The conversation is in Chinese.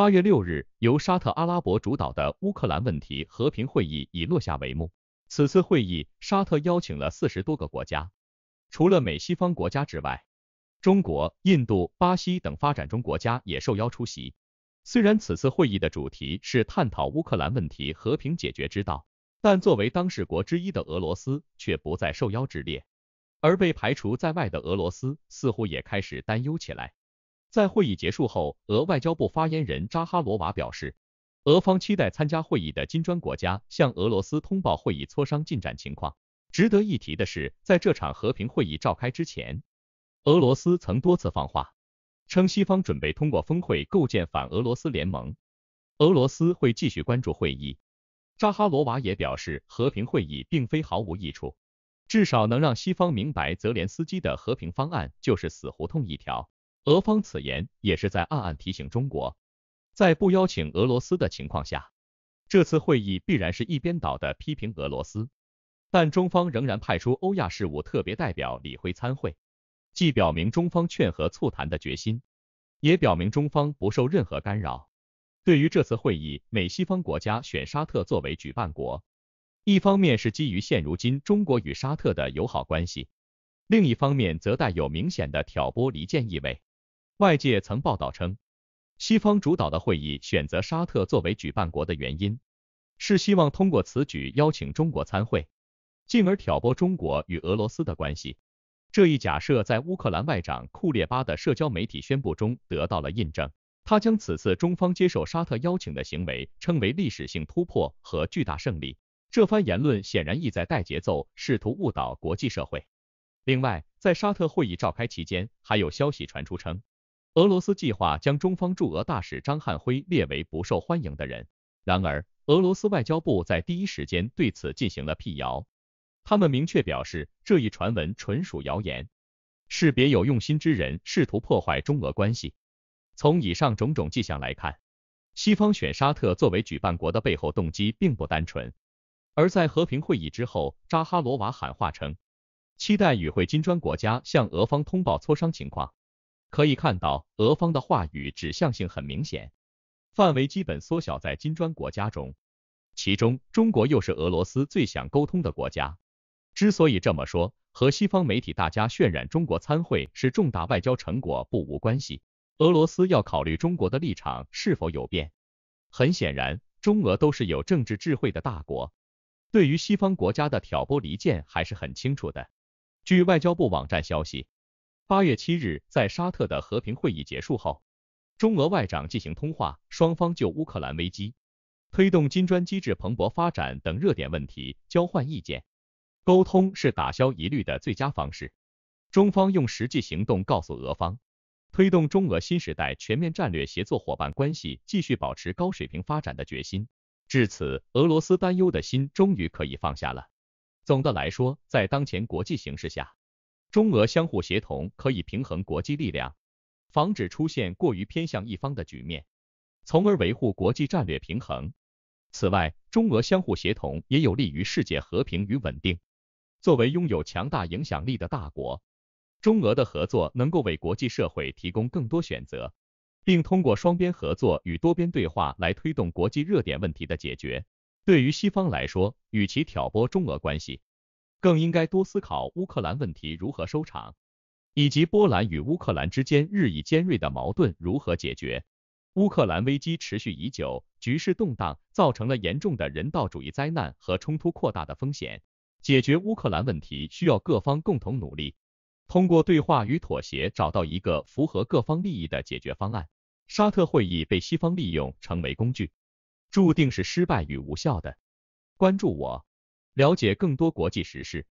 八月六日，由沙特阿拉伯主导的乌克兰问题和平会议已落下帷幕。此次会议，沙特邀请了四十多个国家，除了美西方国家之外，中国、印度、巴西等发展中国家也受邀出席。虽然此次会议的主题是探讨乌克兰问题和平解决之道，但作为当事国之一的俄罗斯却不在受邀之列，而被排除在外的俄罗斯似乎也开始担忧起来。在会议结束后，俄外交部发言人扎哈罗娃表示，俄方期待参加会议的金砖国家向俄罗斯通报会议磋商进展情况。值得一提的是，在这场和平会议召开之前，俄罗斯曾多次放话称，西方准备通过峰会构建反俄罗斯联盟，俄罗斯会继续关注会议。扎哈罗娃也表示，和平会议并非毫无益处，至少能让西方明白泽连斯基的和平方案就是死胡同一条。俄方此言也是在暗暗提醒中国，在不邀请俄罗斯的情况下，这次会议必然是一边倒的批评俄罗斯。但中方仍然派出欧亚事务特别代表李辉参会，既表明中方劝和促谈的决心，也表明中方不受任何干扰。对于这次会议，美西方国家选沙特作为举办国，一方面是基于现如今中国与沙特的友好关系，另一方面则带有明显的挑拨离间意味。外界曾报道称，西方主导的会议选择沙特作为举办国的原因，是希望通过此举邀请中国参会，进而挑拨中国与俄罗斯的关系。这一假设在乌克兰外长库列巴的社交媒体宣布中得到了印证。他将此次中方接受沙特邀请的行为称为历史性突破和巨大胜利。这番言论显然意在带节奏，试图误导国际社会。另外，在沙特会议召开期间，还有消息传出称。俄罗斯计划将中方驻俄大使张汉辉列为不受欢迎的人，然而俄罗斯外交部在第一时间对此进行了辟谣，他们明确表示这一传闻纯属谣言，是别有用心之人试图破坏中俄关系。从以上种种迹象来看，西方选沙特作为举办国的背后动机并不单纯。而在和平会议之后，扎哈罗娃喊话称，期待与会金砖国家向俄方通报磋商情况。可以看到，俄方的话语指向性很明显，范围基本缩小在金砖国家中，其中中国又是俄罗斯最想沟通的国家。之所以这么说，和西方媒体大家渲染中国参会是重大外交成果不无关系。俄罗斯要考虑中国的立场是否有变。很显然，中俄都是有政治智慧的大国，对于西方国家的挑拨离间还是很清楚的。据外交部网站消息。八月七日，在沙特的和平会议结束后，中俄外长进行通话，双方就乌克兰危机、推动金砖机制蓬勃发展等热点问题交换意见。沟通是打消疑虑的最佳方式。中方用实际行动告诉俄方，推动中俄新时代全面战略协作伙伴关系继续保持高水平发展的决心。至此，俄罗斯担忧的心终于可以放下了。总的来说，在当前国际形势下，中俄相互协同可以平衡国际力量，防止出现过于偏向一方的局面，从而维护国际战略平衡。此外，中俄相互协同也有利于世界和平与稳定。作为拥有强大影响力的大国，中俄的合作能够为国际社会提供更多选择，并通过双边合作与多边对话来推动国际热点问题的解决。对于西方来说，与其挑拨中俄关系。更应该多思考乌克兰问题如何收场，以及波兰与乌克兰之间日益尖锐的矛盾如何解决。乌克兰危机持续已久，局势动荡，造成了严重的人道主义灾难和冲突扩大的风险。解决乌克兰问题需要各方共同努力，通过对话与妥协找到一个符合各方利益的解决方案。沙特会议被西方利用成为工具，注定是失败与无效的。关注我。了解更多国际时事。